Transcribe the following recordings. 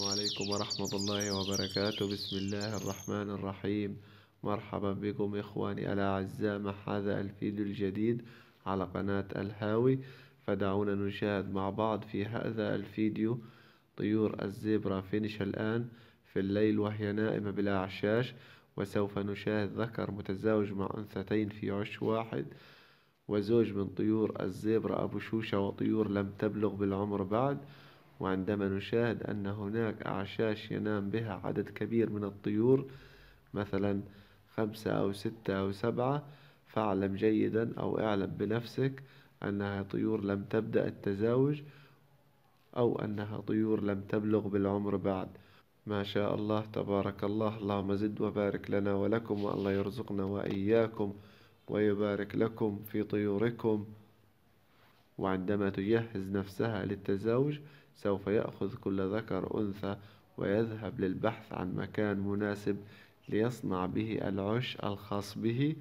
السلام عليكم ورحمة الله وبركاته بسم الله الرحمن الرحيم مرحبا بكم إخواني الأعزاء مع هذا الفيديو الجديد على قناة الهاوي فدعونا نشاهد مع بعض في هذا الفيديو طيور الزبرة فينش الآن في الليل وهي نائمة بالأعشاش وسوف نشاهد ذكر متزوج مع أنثتين في عش واحد وزوج من طيور الزبرة أبو شوشة وطيور لم تبلغ بالعمر بعد وعندما نشاهد أن هناك أعشاش ينام بها عدد كبير من الطيور مثلا خمسة أو ستة أو سبعة فاعلم جيدا أو اعلم بنفسك أنها طيور لم تبدأ التزاوج أو أنها طيور لم تبلغ بالعمر بعد ما شاء الله تبارك الله اللهم زد وبارك لنا ولكم والله يرزقنا وإياكم ويبارك لكم في طيوركم وعندما تجهز نفسها للتزاوج سوف يأخذ كل ذكر أنثى ويذهب للبحث عن مكان مناسب ليصنع به العش الخاص به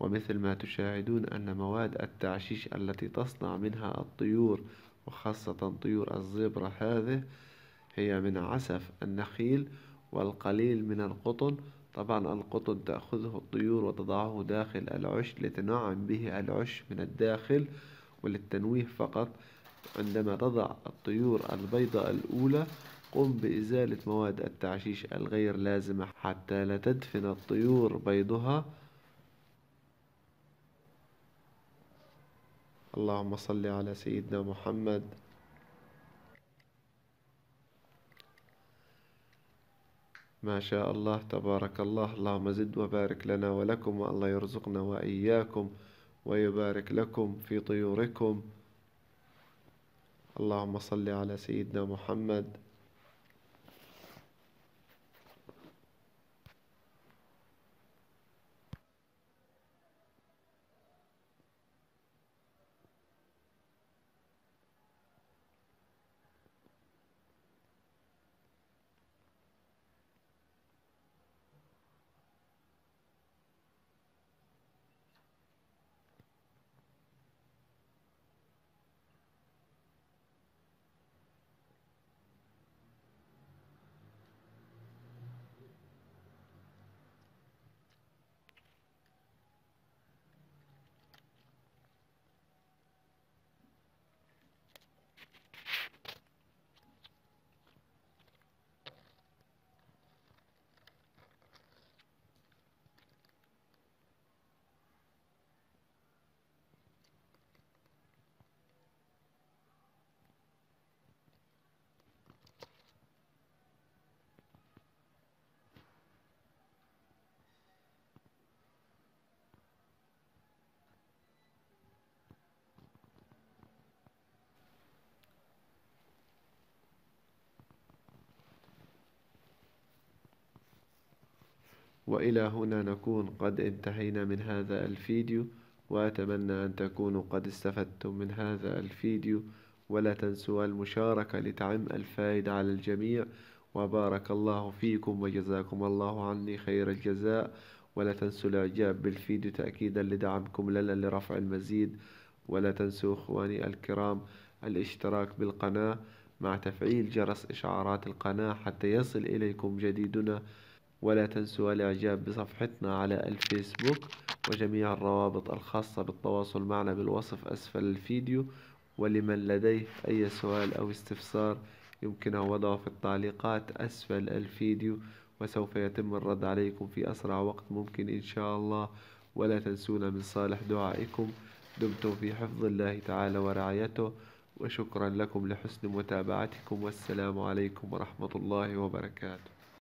ومثل ما تشاهدون أن مواد التعشيش التي تصنع منها الطيور وخاصة طيور الزبرة هذه هي من عسف النخيل والقليل من القطن طبعا القطن تأخذه الطيور وتضعه داخل العش لتنعم به العش من الداخل وللتنويه فقط عندما تضع الطيور البيضة الأولى قم بإزالة مواد التعشيش الغير لازمة حتى لا تدفن الطيور بيضها اللهم صل على سيدنا محمد ما شاء الله تبارك الله اللهم زد وبارك لنا ولكم والله يرزقنا وإياكم ويبارك لكم في طيوركم اللهم صل على سيدنا محمد وإلى هنا نكون قد انتهينا من هذا الفيديو وأتمنى أن تكونوا قد استفدتم من هذا الفيديو ولا تنسوا المشاركة لتعم الفائدة على الجميع وبارك الله فيكم وجزاكم الله عني خير الجزاء ولا تنسوا الإعجاب بالفيديو تأكيدا لدعمكم لنا لرفع المزيد ولا تنسوا إخواني الكرام الاشتراك بالقناة مع تفعيل جرس إشعارات القناة حتى يصل إليكم جديدنا ولا تنسوا الإعجاب بصفحتنا على الفيسبوك وجميع الروابط الخاصة بالتواصل معنا بالوصف أسفل الفيديو ولمن لديه أي سؤال أو استفسار يمكنه وضعه في التعليقات أسفل الفيديو وسوف يتم الرد عليكم في أسرع وقت ممكن إن شاء الله ولا تنسونا من صالح دعائكم دمتم في حفظ الله تعالى ورعايته وشكرا لكم لحسن متابعتكم والسلام عليكم ورحمة الله وبركاته